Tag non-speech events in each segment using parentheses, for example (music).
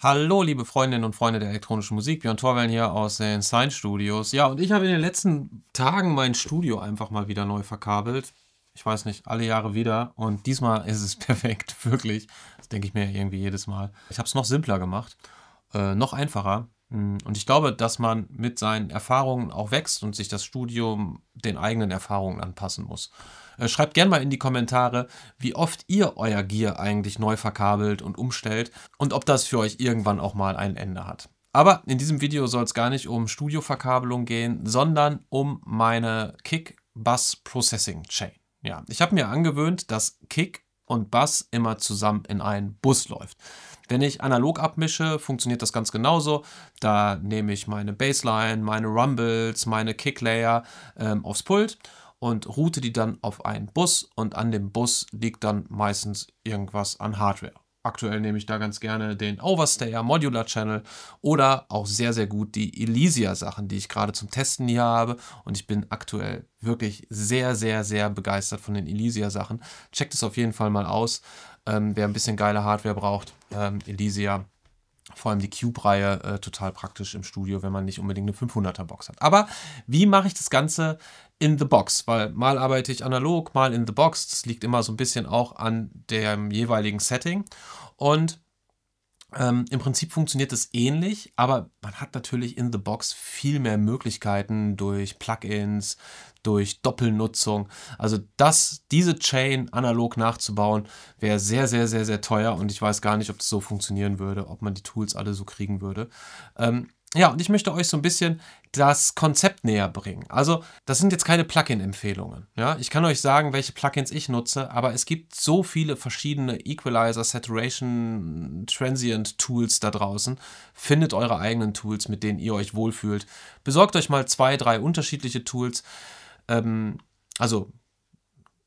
Hallo, liebe Freundinnen und Freunde der elektronischen Musik. Björn Torwellen hier aus den Science Studios. Ja, und ich habe in den letzten Tagen mein Studio einfach mal wieder neu verkabelt. Ich weiß nicht, alle Jahre wieder. Und diesmal ist es (laughs) perfekt, wirklich. Das denke ich mir irgendwie jedes Mal. Ich habe es noch simpler gemacht, äh, noch einfacher. Mm, und ich glaube, dass man mit seinen Erfahrungen auch wächst und sich das Studium den eigenen Erfahrungen anpassen muss. Äh, schreibt gerne mal in die Kommentare, wie oft ihr euer Gear eigentlich neu verkabelt und umstellt und ob das für euch irgendwann auch mal ein Ende hat. Aber in diesem Video soll es gar nicht um Studioverkabelung gehen, sondern um meine Kick Bus Processing Chain. Ja, ich habe mir angewöhnt, dass Kick und Bass immer zusammen in einen Bus läuft. Wenn ich analog abmische, funktioniert das ganz genauso. Da nehme ich meine Bassline, meine Rumbles, meine Kicklayer ähm, aufs Pult und route die dann auf einen Bus und an dem Bus liegt dann meistens irgendwas an Hardware. Aktuell nehme ich da ganz gerne den Overstayer Modular Channel oder auch sehr, sehr gut die Elysia-Sachen, die ich gerade zum Testen hier habe. Und ich bin aktuell wirklich sehr, sehr, sehr begeistert von den Elysia-Sachen. Checkt es auf jeden Fall mal aus, ähm, wer ein bisschen geile Hardware braucht. Ähm, Elysia vor allem die Cube-Reihe äh, total praktisch im Studio, wenn man nicht unbedingt eine 500er-Box hat. Aber wie mache ich das Ganze in the Box? Weil mal arbeite ich analog, mal in the Box. Das liegt immer so ein bisschen auch an dem jeweiligen Setting. Und ähm, Im Prinzip funktioniert es ähnlich, aber man hat natürlich in the Box viel mehr Möglichkeiten durch Plugins, durch Doppelnutzung. Also das, diese Chain analog nachzubauen, wäre sehr, sehr, sehr, sehr teuer und ich weiß gar nicht, ob das so funktionieren würde, ob man die Tools alle so kriegen würde. Ähm, ja, und ich möchte euch so ein bisschen das Konzept näher bringen. Also, das sind jetzt keine Plugin-Empfehlungen. Ja? Ich kann euch sagen, welche Plugins ich nutze, aber es gibt so viele verschiedene Equalizer, Saturation, Transient-Tools da draußen. Findet eure eigenen Tools, mit denen ihr euch wohlfühlt. Besorgt euch mal zwei, drei unterschiedliche Tools. Ähm, also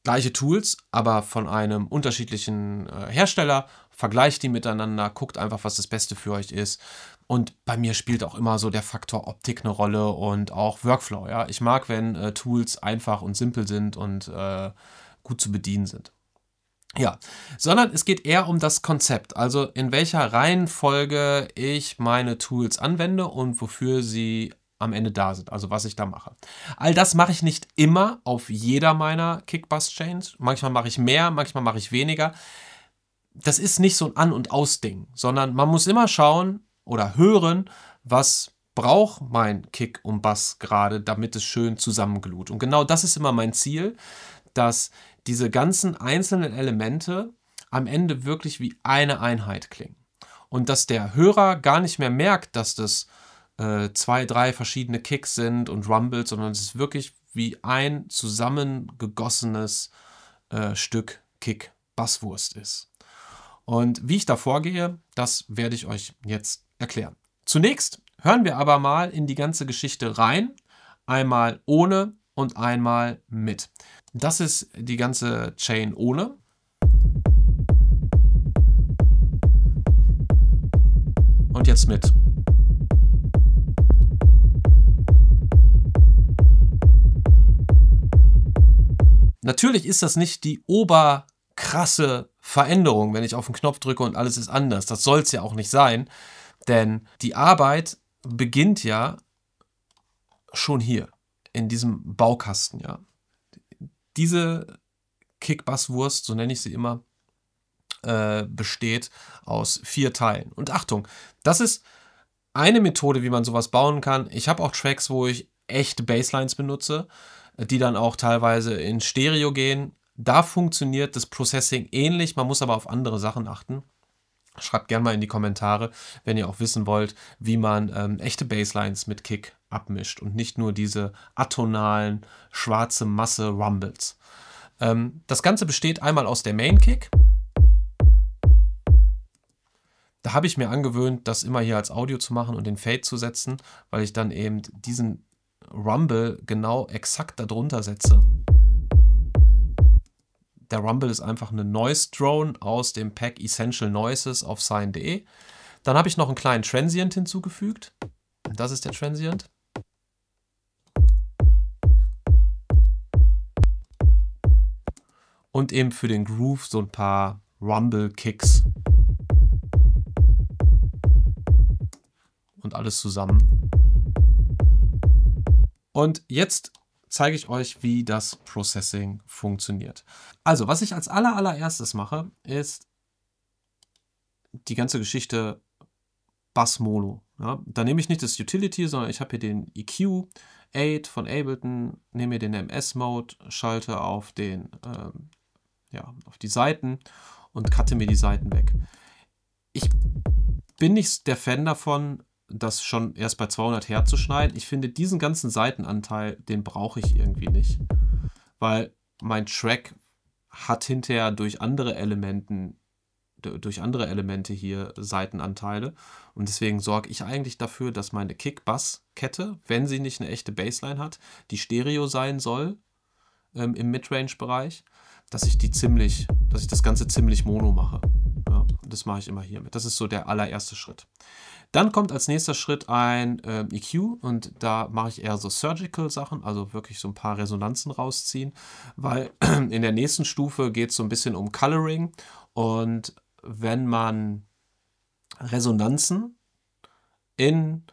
gleiche Tools, aber von einem unterschiedlichen äh, Hersteller. Vergleicht die miteinander, guckt einfach, was das Beste für euch ist. Und bei mir spielt auch immer so der Faktor Optik eine Rolle und auch Workflow. Ja? Ich mag, wenn äh, Tools einfach und simpel sind und äh, gut zu bedienen sind. Ja, sondern es geht eher um das Konzept, also in welcher Reihenfolge ich meine Tools anwende und wofür sie am Ende da sind, also was ich da mache. All das mache ich nicht immer auf jeder meiner Kickbus-Chains. Manchmal mache ich mehr, manchmal mache ich weniger. Das ist nicht so ein An- und Aus-Ding, sondern man muss immer schauen, oder hören, was braucht mein Kick und Bass gerade, damit es schön zusammenglut. Und genau das ist immer mein Ziel, dass diese ganzen einzelnen Elemente am Ende wirklich wie eine Einheit klingen. Und dass der Hörer gar nicht mehr merkt, dass das äh, zwei, drei verschiedene Kicks sind und Rumbles, sondern es ist wirklich wie ein zusammengegossenes äh, Stück Kick-Basswurst ist. Und wie ich da vorgehe, das werde ich euch jetzt erklären. Zunächst hören wir aber mal in die ganze Geschichte rein, einmal ohne und einmal mit. Das ist die ganze Chain ohne. Und jetzt mit. Natürlich ist das nicht die oberkrasse Veränderung, wenn ich auf den Knopf drücke und alles ist anders. Das soll es ja auch nicht sein. Denn die Arbeit beginnt ja schon hier, in diesem Baukasten, ja. Diese Kickbasswurst, so nenne ich sie immer, äh, besteht aus vier Teilen. Und Achtung, das ist eine Methode, wie man sowas bauen kann. Ich habe auch Tracks, wo ich echte Basslines benutze, die dann auch teilweise in Stereo gehen. Da funktioniert das Processing ähnlich, man muss aber auf andere Sachen achten. Schreibt gerne mal in die Kommentare, wenn ihr auch wissen wollt, wie man ähm, echte Basslines mit Kick abmischt und nicht nur diese atonalen schwarze Masse Rumbles. Ähm, das Ganze besteht einmal aus der Main Kick. Da habe ich mir angewöhnt, das immer hier als Audio zu machen und den Fade zu setzen, weil ich dann eben diesen Rumble genau exakt darunter setze. Der Rumble ist einfach eine Noise Drone aus dem Pack Essential Noises auf sign.de. Dann habe ich noch einen kleinen Transient hinzugefügt. Das ist der Transient. Und eben für den Groove so ein paar Rumble-Kicks. Und alles zusammen. Und jetzt zeige ich euch, wie das Processing funktioniert. Also, was ich als aller, allererstes mache, ist die ganze Geschichte Basmolo. Ja, da nehme ich nicht das Utility, sondern ich habe hier den EQ 8 von Ableton, nehme hier den MS-Mode, schalte auf, den, ähm, ja, auf die Seiten und cutte mir die Seiten weg. Ich bin nicht der Fan davon, das schon erst bei 200 Hertz zu schneiden. Ich finde diesen ganzen Seitenanteil, den brauche ich irgendwie nicht, weil mein Track hat hinterher durch andere Elementen durch andere Elemente hier Seitenanteile und deswegen sorge ich eigentlich dafür, dass meine Kick-Bass-Kette, wenn sie nicht eine echte Bassline hat, die Stereo sein soll ähm, im Midrange-Bereich, dass ich die ziemlich, dass ich das Ganze ziemlich mono mache. Das mache ich immer hiermit. Das ist so der allererste Schritt. Dann kommt als nächster Schritt ein äh, EQ und da mache ich eher so Surgical-Sachen, also wirklich so ein paar Resonanzen rausziehen, weil (clears throat) in der nächsten Stufe geht es so ein bisschen um Coloring und wenn man Resonanzen in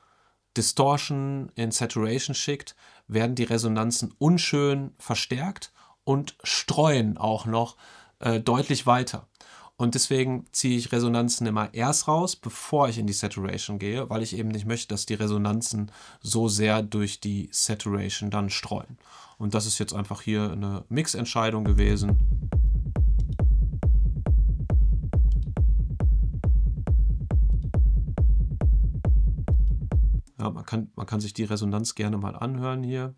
Distortion, in Saturation schickt, werden die Resonanzen unschön verstärkt und streuen auch noch äh, deutlich weiter. Und deswegen ziehe ich Resonanzen immer erst raus, bevor ich in die Saturation gehe, weil ich eben nicht möchte, dass die Resonanzen so sehr durch die Saturation dann streuen. Und das ist jetzt einfach hier eine Mixentscheidung gewesen. Ja, man kann, man kann sich die Resonanz gerne mal anhören hier.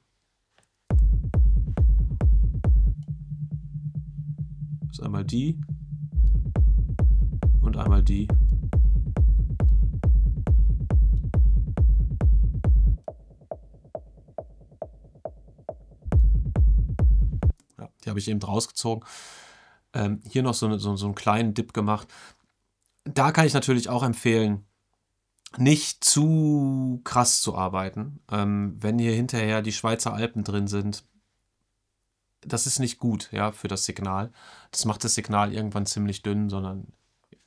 Das ist einmal die einmal die. Ja, die habe ich eben rausgezogen. Ähm, hier noch so, eine, so, so einen kleinen Dip gemacht. Da kann ich natürlich auch empfehlen, nicht zu krass zu arbeiten. Ähm, wenn hier hinterher die Schweizer Alpen drin sind, das ist nicht gut, ja, für das Signal. Das macht das Signal irgendwann ziemlich dünn, sondern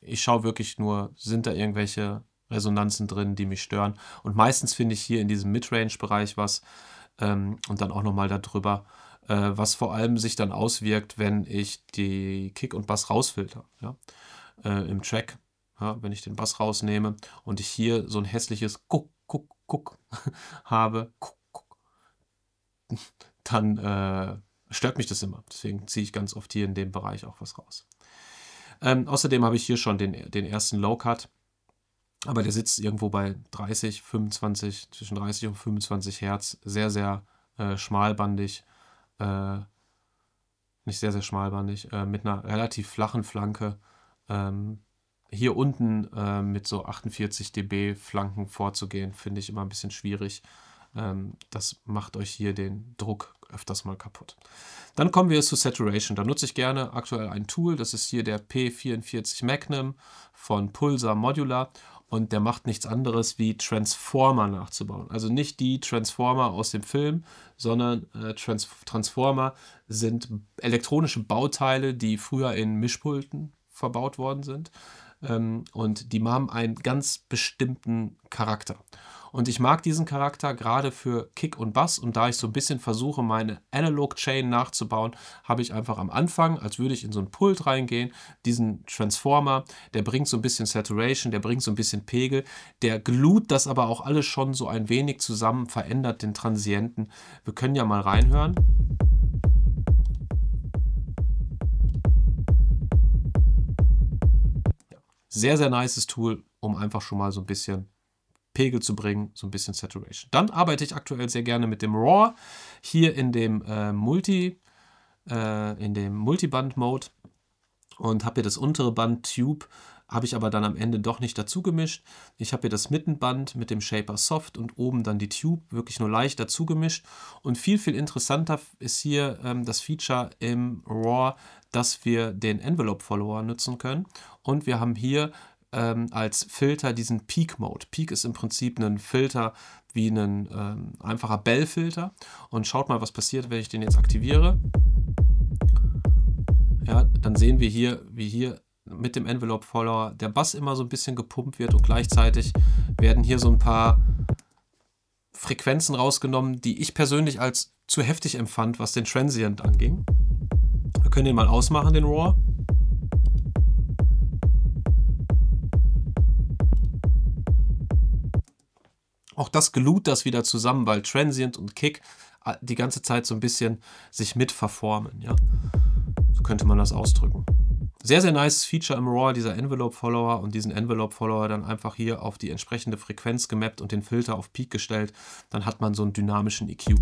ich schaue wirklich nur, sind da irgendwelche Resonanzen drin, die mich stören. Und meistens finde ich hier in diesem Midrange-Bereich was ähm, und dann auch nochmal darüber, äh, was vor allem sich dann auswirkt, wenn ich die Kick und Bass rausfilter ja? äh, im Track. Ja, wenn ich den Bass rausnehme und ich hier so ein hässliches Guck, Guck, Guck (laughs) habe, Guck, Guck, dann äh, stört mich das immer. Deswegen ziehe ich ganz oft hier in dem Bereich auch was raus. Ähm, außerdem habe ich hier schon den, den ersten Low Cut. Aber der sitzt irgendwo bei 30, 25, zwischen 30 und 25 Hertz. Sehr, sehr äh, schmalbandig. Äh, nicht sehr, sehr schmalbandig. Äh, mit einer relativ flachen Flanke. Ähm, hier unten äh, mit so 48 dB Flanken vorzugehen, finde ich immer ein bisschen schwierig. Ähm, das macht euch hier den Druck öfters mal kaputt. Dann kommen wir zu Saturation. Da nutze ich gerne aktuell ein Tool. Das ist hier der P44 Magnum von Pulsar Modular. Und der macht nichts anderes wie Transformer nachzubauen. Also nicht die Transformer aus dem Film, sondern äh, Trans Transformer sind elektronische Bauteile, die früher in Mischpulten verbaut worden sind. Ähm, und die haben einen ganz bestimmten Charakter. Und ich mag diesen Charakter gerade für Kick und Bass. Und da ich so ein bisschen versuche, meine Analog Chain nachzubauen, habe ich einfach am Anfang, als würde ich in so ein Pult reingehen, diesen Transformer. Der bringt so ein bisschen Saturation, der bringt so ein bisschen Pegel. Der glut das aber auch alles schon so ein wenig zusammen, verändert den Transienten. Wir können ja mal reinhören. Sehr, sehr nices Tool, um einfach schon mal so ein bisschen Pegel zu bringen, so ein bisschen Saturation. Dann arbeite ich aktuell sehr gerne mit dem RAW hier in dem äh, Multi äh, in dem Multiband Mode und habe hier das untere Band Tube habe ich aber dann am Ende doch nicht dazu gemischt. Ich habe hier das Mittenband mit dem Shaper Soft und oben dann die Tube wirklich nur leicht dazu gemischt. Und viel, viel interessanter ist hier ähm, das Feature im RAW, dass wir den Envelope-Follower nutzen können. Und wir haben hier ähm, als Filter diesen Peak-Mode. Peak ist im Prinzip ein Filter wie ein ähm, einfacher Bell-Filter. Und schaut mal, was passiert, wenn ich den jetzt aktiviere. Ja, dann sehen wir hier, wie hier mit dem Envelope-Follower der Bass immer so ein bisschen gepumpt wird und gleichzeitig werden hier so ein paar Frequenzen rausgenommen, die ich persönlich als zu heftig empfand, was den Transient anging. Wir können den mal ausmachen, den Raw. Auch das gelut das wieder zusammen, weil Transient und Kick äh, die ganze Zeit so ein bisschen sich mitverformen. Ja? So könnte man das ausdrücken. Sehr, sehr nice Feature im RAW, dieser Envelope-Follower und diesen Envelope-Follower dann einfach hier auf die entsprechende Frequenz gemappt und den Filter auf Peak gestellt. Dann hat man so einen dynamischen EQ.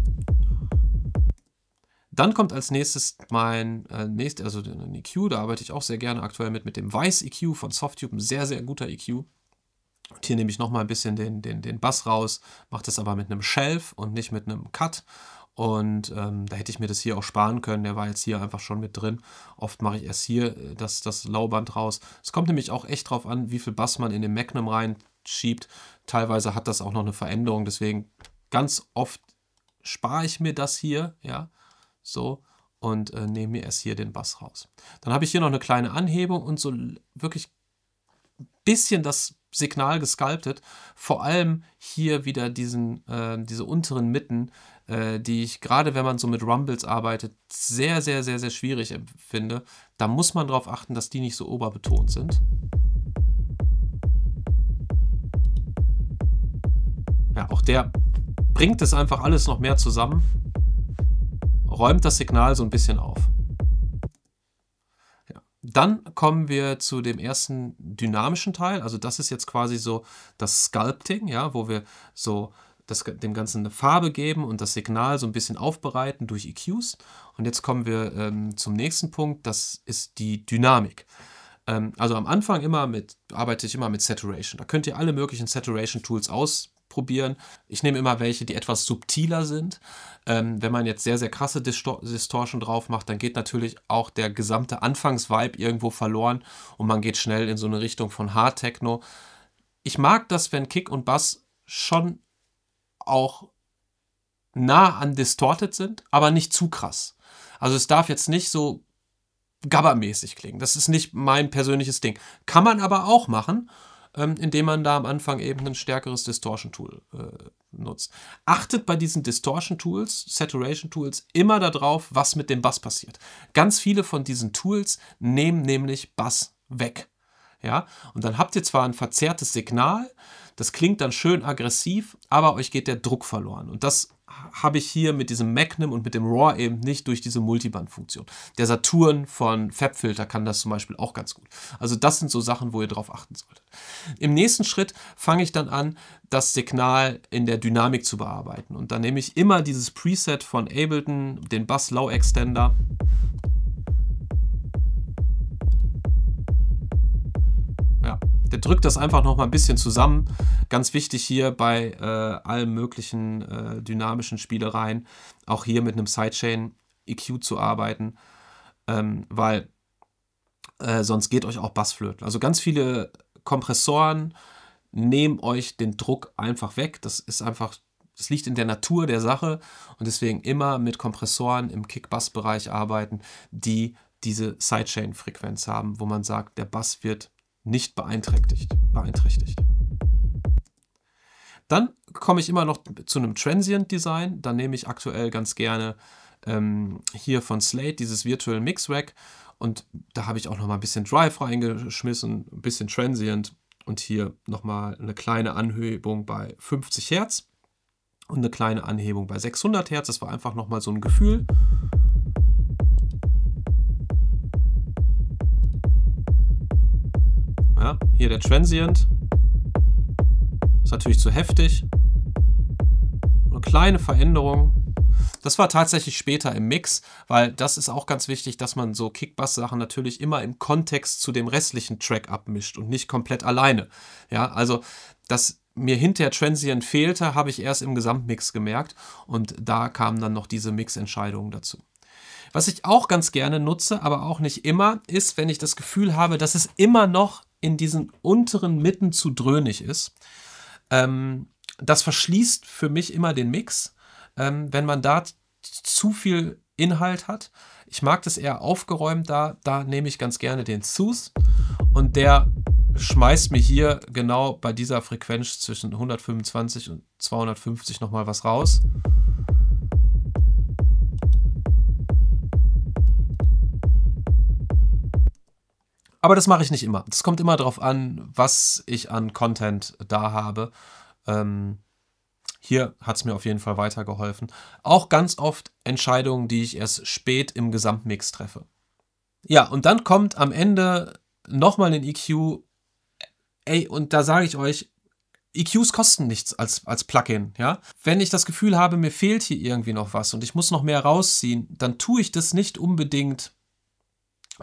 Dann kommt als nächstes mein äh, nächstes, also den EQ, da arbeite ich auch sehr gerne aktuell mit, mit dem Weiß EQ von Softube, ein sehr, sehr guter EQ. Und hier nehme ich nochmal ein bisschen den, den, den Bass raus, mache das aber mit einem Shelf und nicht mit einem Cut. Und ähm, da hätte ich mir das hier auch sparen können. Der war jetzt hier einfach schon mit drin. Oft mache ich erst hier äh, das, das Lauband raus. Es kommt nämlich auch echt drauf an, wie viel Bass man in den Magnum reinschiebt. Teilweise hat das auch noch eine Veränderung. Deswegen ganz oft spare ich mir das hier. Ja, so. Und äh, nehme mir erst hier den Bass raus. Dann habe ich hier noch eine kleine Anhebung und so wirklich bisschen das Signal gesculptet. Vor allem hier wieder diesen, äh, diese unteren Mitten, äh, die ich gerade, wenn man so mit Rumbles arbeitet, sehr, sehr, sehr, sehr schwierig empfinde. Da muss man darauf achten, dass die nicht so oberbetont sind. Ja, auch der bringt es einfach alles noch mehr zusammen, räumt das Signal so ein bisschen auf. Dann kommen wir zu dem ersten dynamischen Teil. Also das ist jetzt quasi so das Sculpting, ja, wo wir so das, dem Ganzen eine Farbe geben und das Signal so ein bisschen aufbereiten durch EQs. Und jetzt kommen wir ähm, zum nächsten Punkt, das ist die Dynamik. Ähm, also am Anfang immer mit, arbeite ich immer mit Saturation. Da könnt ihr alle möglichen Saturation-Tools aus, probieren. Ich nehme immer welche, die etwas subtiler sind. Ähm, wenn man jetzt sehr, sehr krasse Distor Distortion drauf macht, dann geht natürlich auch der gesamte Anfangsvibe irgendwo verloren und man geht schnell in so eine Richtung von Hard Techno. Ich mag das, wenn Kick und Bass schon auch nah an distorted sind, aber nicht zu krass. Also es darf jetzt nicht so gabbermäßig klingen. Das ist nicht mein persönliches Ding. Kann man aber auch machen ähm, indem man da am Anfang eben ein stärkeres Distortion-Tool äh, nutzt. Achtet bei diesen Distortion-Tools, Saturation-Tools immer darauf, was mit dem Bass passiert. Ganz viele von diesen Tools nehmen nämlich Bass weg. Ja, und dann habt ihr zwar ein verzerrtes Signal, das klingt dann schön aggressiv, aber euch geht der Druck verloren. Und das habe ich hier mit diesem Magnum und mit dem RAW eben nicht durch diese Multiband-Funktion. Der Saturn von FabFilter kann das zum Beispiel auch ganz gut. Also das sind so Sachen, wo ihr drauf achten solltet. Im nächsten Schritt fange ich dann an, das Signal in der Dynamik zu bearbeiten. Und dann nehme ich immer dieses Preset von Ableton, den Bass Low Extender der drückt das einfach noch mal ein bisschen zusammen. Ganz wichtig hier bei äh, allen möglichen äh, dynamischen Spielereien, auch hier mit einem Sidechain-EQ zu arbeiten, ähm, weil äh, sonst geht euch auch Bassflöten. Also ganz viele Kompressoren nehmen euch den Druck einfach weg. Das ist einfach, Es liegt in der Natur der Sache und deswegen immer mit Kompressoren im Kick-Bass-Bereich arbeiten, die diese Sidechain-Frequenz haben, wo man sagt, der Bass wird nicht beeinträchtigt. beeinträchtigt. Dann komme ich immer noch zu einem Transient Design. Da nehme ich aktuell ganz gerne ähm, hier von Slate dieses Virtual Mix Rack und da habe ich auch nochmal ein bisschen Drive reingeschmissen, ein bisschen Transient und hier nochmal eine kleine Anhebung bei 50 Hertz und eine kleine Anhebung bei 600 Hertz. Das war einfach nochmal so ein Gefühl Hier der Transient. Ist natürlich zu heftig. Eine kleine Veränderung. Das war tatsächlich später im Mix, weil das ist auch ganz wichtig, dass man so Kickbass-Sachen natürlich immer im Kontext zu dem restlichen Track abmischt und nicht komplett alleine. Ja, also dass mir hinter Transient fehlte, habe ich erst im Gesamtmix gemerkt und da kamen dann noch diese Mix-Entscheidungen dazu. Was ich auch ganz gerne nutze, aber auch nicht immer, ist, wenn ich das Gefühl habe, dass es immer noch in diesen unteren Mitten zu dröhnig ist. Ähm, das verschließt für mich immer den Mix, ähm, wenn man da zu viel Inhalt hat. Ich mag das eher aufgeräumt da. Da nehme ich ganz gerne den Sus und der schmeißt mir hier genau bei dieser Frequenz zwischen 125 und 250 nochmal was raus. Aber das mache ich nicht immer. Das kommt immer darauf an, was ich an Content da habe. Ähm, hier hat es mir auf jeden Fall weitergeholfen. Auch ganz oft Entscheidungen, die ich erst spät im Gesamtmix treffe. Ja, und dann kommt am Ende nochmal ein EQ. Ey, und da sage ich euch, EQs kosten nichts als, als Plugin, ja. Wenn ich das Gefühl habe, mir fehlt hier irgendwie noch was und ich muss noch mehr rausziehen, dann tue ich das nicht unbedingt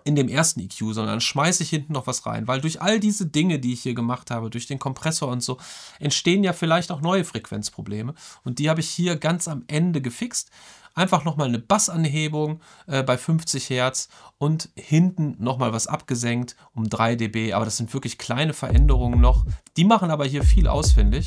in dem ersten EQ, sondern schmeiße ich hinten noch was rein, weil durch all diese Dinge, die ich hier gemacht habe, durch den Kompressor und so, entstehen ja vielleicht auch neue Frequenzprobleme und die habe ich hier ganz am Ende gefixt. Einfach nochmal eine Bassanhebung äh, bei 50 Hertz und hinten nochmal was abgesenkt um 3 dB, aber das sind wirklich kleine Veränderungen noch. Die machen aber hier viel ausfindig.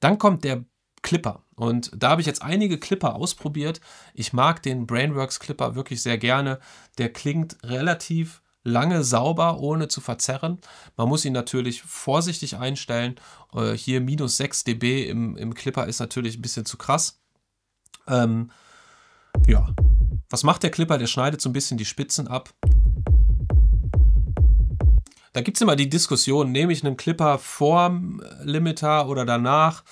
Dann kommt der Clipper. Und da habe ich jetzt einige Clipper ausprobiert. Ich mag den Brainworks Clipper wirklich sehr gerne. Der klingt relativ lange sauber, ohne zu verzerren. Man muss ihn natürlich vorsichtig einstellen. Äh, hier minus 6 dB im, im Clipper ist natürlich ein bisschen zu krass. Ähm, ja, was macht der Clipper? Der schneidet so ein bisschen die Spitzen ab. Da gibt es immer die Diskussion, nehme ich einen Clipper vorm Limiter oder danach?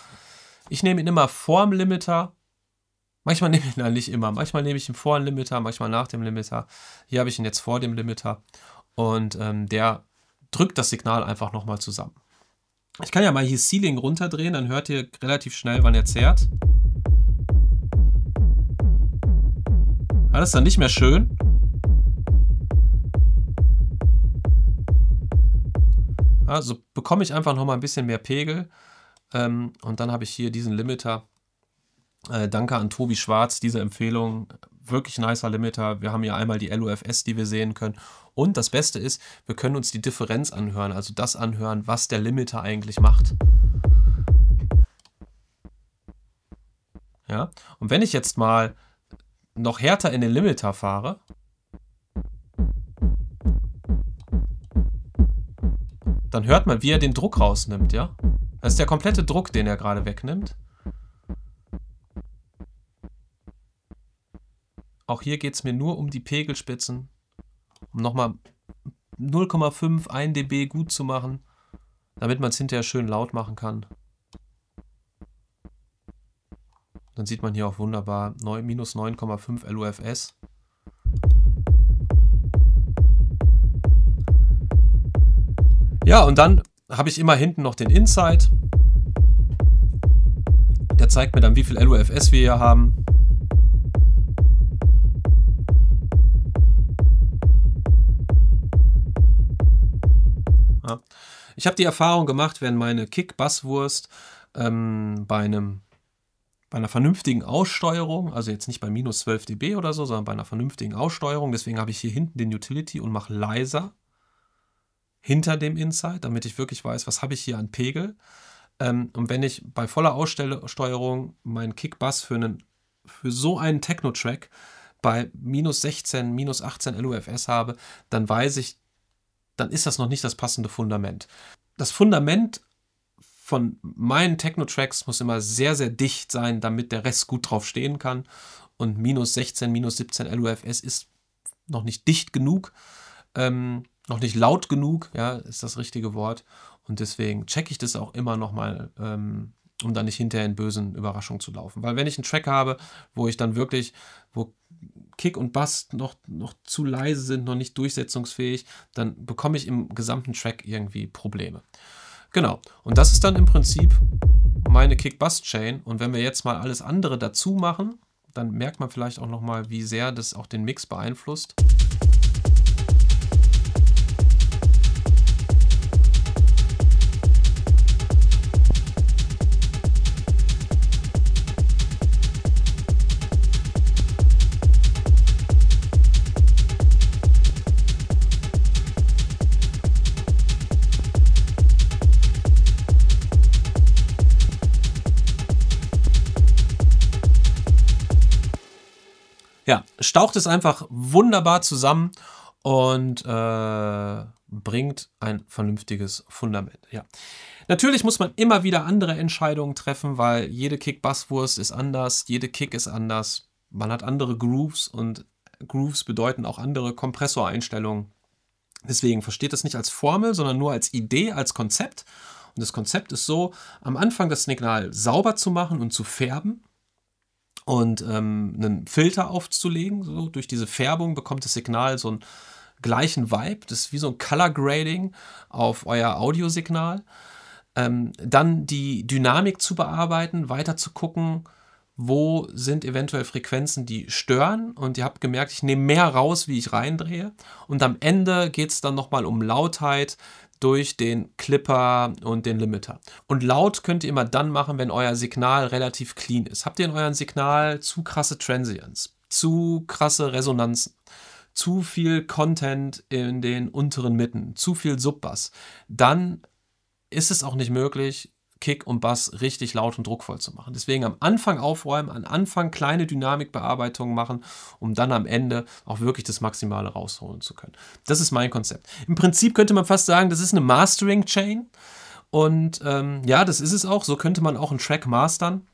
Ich nehme ihn immer vorm Limiter. Manchmal nehme ich ihn, nein, nicht immer. Manchmal nehme ich ihn vor dem Limiter, manchmal nach dem Limiter. Hier habe ich ihn jetzt vor dem Limiter. Und ähm, der drückt das Signal einfach nochmal zusammen. Ich kann ja mal hier Ceiling runterdrehen, dann hört ihr relativ schnell, wann er zerrt. Ja, das ist dann nicht mehr schön. Also bekomme ich einfach nochmal ein bisschen mehr Pegel. Ähm, und dann habe ich hier diesen Limiter. Äh, danke an Tobi Schwarz, diese Empfehlung. Wirklich nicer Limiter. Wir haben hier einmal die LUFS, die wir sehen können. Und das Beste ist, wir können uns die Differenz anhören, also das anhören, was der Limiter eigentlich macht. Ja, und wenn ich jetzt mal noch härter in den Limiter fahre, dann hört man, wie er den Druck rausnimmt, ja? Das ist der komplette Druck, den er gerade wegnimmt. Auch hier geht es mir nur um die Pegelspitzen, um nochmal 0,5, 1 dB gut zu machen, damit man es hinterher schön laut machen kann. Dann sieht man hier auch wunderbar minus 9,5 LUFS. Ja, und dann habe ich immer hinten noch den Insight. Der zeigt mir dann, wie viel LUFS wir hier haben. Ja. Ich habe die Erfahrung gemacht, wenn meine Kick-Basswurst ähm, bei einem bei einer vernünftigen Aussteuerung, also jetzt nicht bei minus 12 dB oder so, sondern bei einer vernünftigen Aussteuerung, deswegen habe ich hier hinten den Utility und mache leiser hinter dem Insight, damit ich wirklich weiß, was habe ich hier an Pegel. Ähm, und wenn ich bei voller Aussteuerung meinen Kickbass für, für so einen Techno-Track bei minus 16, minus 18 LUFS habe, dann weiß ich, dann ist das noch nicht das passende Fundament. Das Fundament von meinen Techno-Tracks muss immer sehr, sehr dicht sein, damit der Rest gut drauf stehen kann. Und minus 16, minus 17 LUFS ist noch nicht dicht genug. Ähm, noch nicht laut genug, ja, ist das richtige Wort. Und deswegen checke ich das auch immer nochmal, ähm, um dann nicht hinterher in bösen Überraschungen zu laufen. Weil wenn ich einen Track habe, wo ich dann wirklich, wo Kick und Bass noch, noch zu leise sind, noch nicht durchsetzungsfähig, dann bekomme ich im gesamten Track irgendwie Probleme. Genau. Und das ist dann im Prinzip meine Kick-Bass-Chain. Und wenn wir jetzt mal alles andere dazu machen, dann merkt man vielleicht auch nochmal, wie sehr das auch den Mix beeinflusst. staucht es einfach wunderbar zusammen und äh, bringt ein vernünftiges Fundament. Ja. Natürlich muss man immer wieder andere Entscheidungen treffen, weil jede Kick-Basswurst ist anders, jede Kick ist anders. Man hat andere Grooves und Grooves bedeuten auch andere Kompressoreinstellungen. Deswegen versteht das nicht als Formel, sondern nur als Idee, als Konzept. Und das Konzept ist so, am Anfang das Signal sauber zu machen und zu färben, und ähm, einen Filter aufzulegen. So durch diese Färbung bekommt das Signal so einen gleichen Vibe. Das ist wie so ein Color Grading auf euer Audiosignal. Ähm, dann die Dynamik zu bearbeiten, weiter zu gucken, wo sind eventuell Frequenzen, die stören. Und ihr habt gemerkt, ich nehme mehr raus, wie ich reindrehe. Und am Ende geht es dann nochmal um Lautheit, durch den Clipper und den Limiter. Und laut könnt ihr immer dann machen, wenn euer Signal relativ clean ist. Habt ihr in eurem Signal zu krasse Transients, zu krasse Resonanzen, zu viel Content in den unteren Mitten, zu viel Subbass, dann ist es auch nicht möglich, Kick und Bass richtig laut und druckvoll zu machen. Deswegen am Anfang aufräumen, am Anfang kleine Dynamikbearbeitungen machen, um dann am Ende auch wirklich das Maximale rausholen zu können. Das ist mein Konzept. Im Prinzip könnte man fast sagen, das ist eine Mastering-Chain. Und ähm, ja, das ist es auch. So könnte man auch einen Track mastern.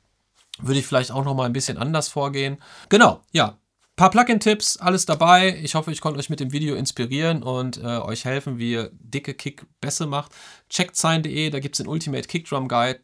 Würde ich vielleicht auch noch mal ein bisschen anders vorgehen. Genau, ja paar Plugin-Tipps, alles dabei. Ich hoffe, ich konnte euch mit dem Video inspirieren und äh, euch helfen, wie ihr dicke Kick-Bässe macht. Checkt sign.de, da gibt es den Ultimate Kickdrum Guide.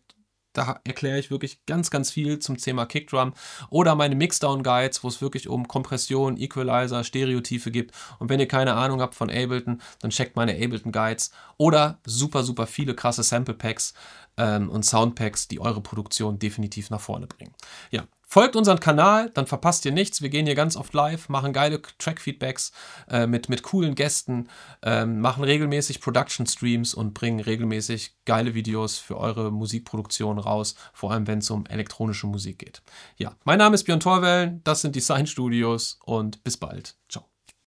Da erkläre ich wirklich ganz, ganz viel zum Thema Kickdrum oder meine Mixdown-Guides, wo es wirklich um Kompression, Equalizer, Stereotiefe gibt. Und wenn ihr keine Ahnung habt von Ableton, dann checkt meine Ableton-Guides oder super, super viele krasse Sample-Packs ähm, und Sound-Packs, die eure Produktion definitiv nach vorne bringen. Ja, Folgt unseren Kanal, dann verpasst ihr nichts. Wir gehen hier ganz oft live, machen geile Track-Feedbacks äh, mit, mit coolen Gästen, äh, machen regelmäßig Production-Streams und bringen regelmäßig geile Videos für eure Musikproduktion raus, vor allem wenn es um elektronische Musik geht. Ja, mein Name ist Björn Torwellen, das sind Design Studios und bis bald. Ciao.